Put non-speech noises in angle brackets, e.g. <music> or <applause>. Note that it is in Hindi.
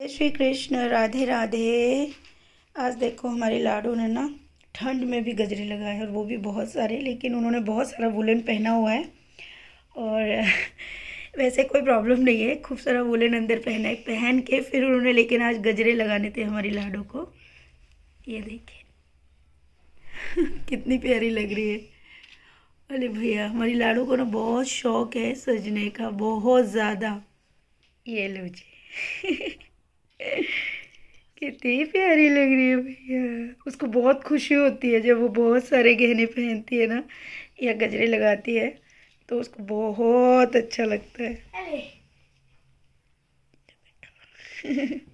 जय श्री कृष्ण राधे राधे आज देखो हमारे लाडो ने ना ठंड में भी गजरे लगाए और वो भी बहुत सारे लेकिन उन्होंने बहुत सारा वुलन पहना हुआ है और <laughs> वैसे कोई प्रॉब्लम नहीं है खूब सारा वुलन अंदर पहना है पहन के फिर उन्होंने लेकिन आज गजरे लगाने थे हमारी लाडो को ये देखिए <laughs> कितनी प्यारी लग रही है अरे भैया हमारी लाडो को ना बहुत शौक है सजने का बहुत ज़्यादा ये लो जी <laughs> कितनी प्यारी लग रही है भैया उसको बहुत खुशी होती है जब वो बहुत सारे गहने पहनती है ना या गजरे लगाती है तो उसको बहुत अच्छा लगता है <laughs>